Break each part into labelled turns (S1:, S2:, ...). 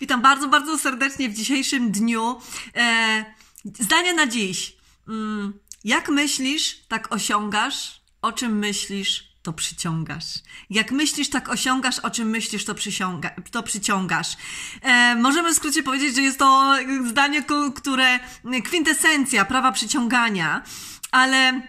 S1: Witam bardzo, bardzo serdecznie w dzisiejszym dniu. E, zdania na dziś. Mm, jak myślisz, tak osiągasz. O czym myślisz, to przyciągasz. Jak myślisz, tak osiągasz, o czym myślisz, to, to przyciągasz. E, możemy w skrócie powiedzieć, że jest to zdanie, które kwintesencja prawa przyciągania, ale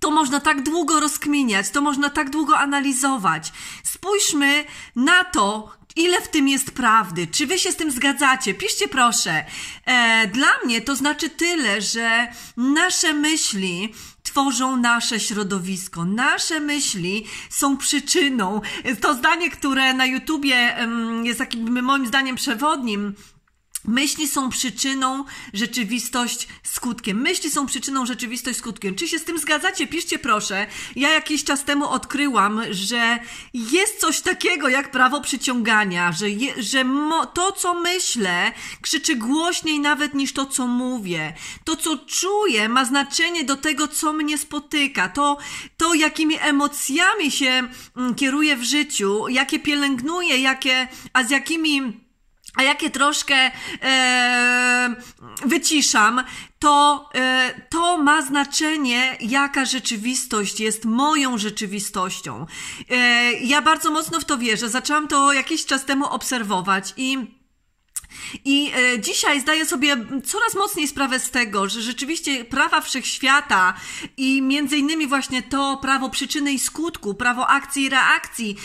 S1: to można tak długo rozkminiać, to można tak długo analizować. Spójrzmy na to, Ile w tym jest prawdy? Czy wy się z tym zgadzacie? Piszcie proszę. E, dla mnie to znaczy tyle, że nasze myśli tworzą nasze środowisko. Nasze myśli są przyczyną. To zdanie, które na YouTubie jest takim moim zdaniem przewodnim Myśli są przyczyną, rzeczywistość skutkiem. Myśli są przyczyną, rzeczywistość skutkiem. Czy się z tym zgadzacie? Piszcie proszę. Ja jakiś czas temu odkryłam, że jest coś takiego jak prawo przyciągania, że, je, że to, co myślę, krzyczy głośniej nawet niż to, co mówię. To, co czuję, ma znaczenie do tego, co mnie spotyka. To, to jakimi emocjami się mm, kieruję w życiu, jakie pielęgnuję, jakie, a z jakimi a jakie troszkę e, wyciszam, to, e, to ma znaczenie, jaka rzeczywistość jest moją rzeczywistością. E, ja bardzo mocno w to wierzę. Zaczęłam to jakiś czas temu obserwować i i e, dzisiaj zdaję sobie coraz mocniej sprawę z tego, że rzeczywiście prawa wszechświata i między innymi właśnie to prawo przyczyny i skutku, prawo akcji i reakcji,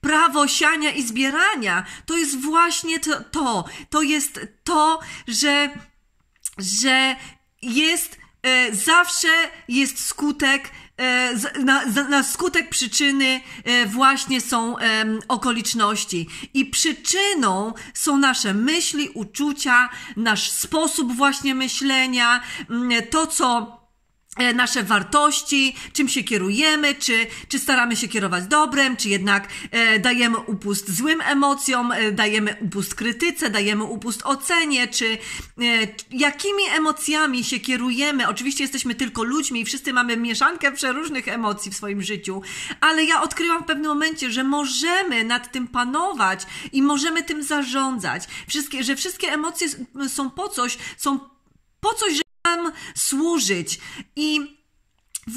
S1: prawo siania i zbierania, to jest właśnie to. To, to jest to, że, że jest E, zawsze jest skutek e, na, na, skutek przyczyny e, właśnie są okoliczności. I przyczyną są nasze myśli, uczucia, nasz sposób właśnie myślenia, mm, to co E, nasze wartości, czym się kierujemy, czy, czy staramy się kierować dobrem, czy jednak e, dajemy upust złym emocjom, e, dajemy upust krytyce, dajemy upust ocenie, czy e, jakimi emocjami się kierujemy. Oczywiście jesteśmy tylko ludźmi i wszyscy mamy mieszankę przeróżnych emocji w swoim życiu, ale ja odkryłam w pewnym momencie, że możemy nad tym panować i możemy tym zarządzać. Wszystkie, że wszystkie emocje są po coś, są po coś, że tam służyć. I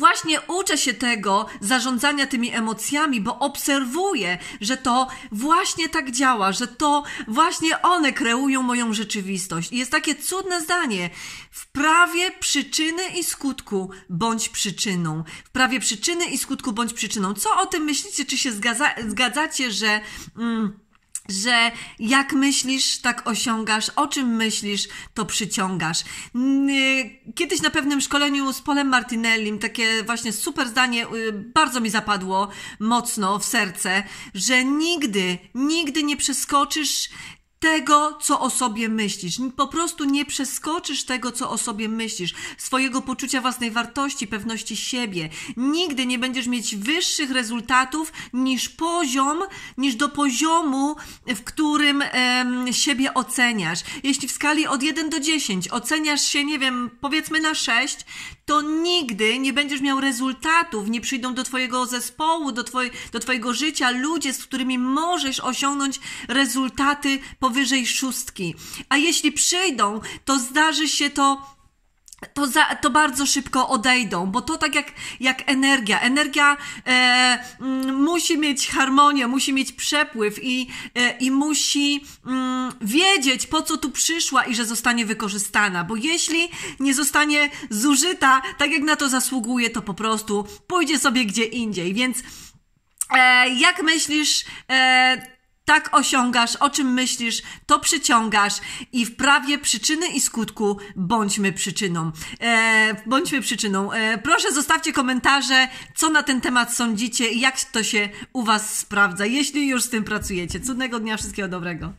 S1: Właśnie uczę się tego zarządzania tymi emocjami, bo obserwuję, że to właśnie tak działa, że to właśnie one kreują moją rzeczywistość. I jest takie cudne zdanie. W prawie przyczyny i skutku bądź przyczyną. W prawie przyczyny i skutku bądź przyczyną. Co o tym myślicie? Czy się zgadza, zgadzacie, że. Mm, że jak myślisz, tak osiągasz, o czym myślisz, to przyciągasz. Y, kiedyś na pewnym szkoleniu z Polem Martinellim takie właśnie super zdanie y, bardzo mi zapadło mocno w serce, że nigdy, nigdy nie przeskoczysz tego, co o sobie myślisz. Po prostu nie przeskoczysz tego, co o sobie myślisz, swojego poczucia własnej wartości, pewności siebie. Nigdy nie będziesz mieć wyższych rezultatów niż poziom, niż do poziomu, w którym em, siebie oceniasz. Jeśli w skali od 1 do 10 oceniasz się, nie wiem, powiedzmy na 6, to nigdy nie będziesz miał rezultatów, nie przyjdą do Twojego zespołu, do, twoj, do Twojego życia ludzie, z którymi możesz osiągnąć rezultaty, po powyżej szóstki. A jeśli przyjdą, to zdarzy się to to, za, to bardzo szybko odejdą, bo to tak jak, jak energia. Energia e, mm, musi mieć harmonię, musi mieć przepływ i, e, i musi mm, wiedzieć, po co tu przyszła i że zostanie wykorzystana, bo jeśli nie zostanie zużyta tak, jak na to zasługuje, to po prostu pójdzie sobie gdzie indziej. Więc e, jak myślisz, e, tak osiągasz, o czym myślisz, to przyciągasz i w prawie przyczyny i skutku bądźmy przyczyną. E, bądźmy przyczyną. E, proszę zostawcie komentarze, co na ten temat sądzicie i jak to się u Was sprawdza, jeśli już z tym pracujecie. Cudnego dnia, wszystkiego dobrego.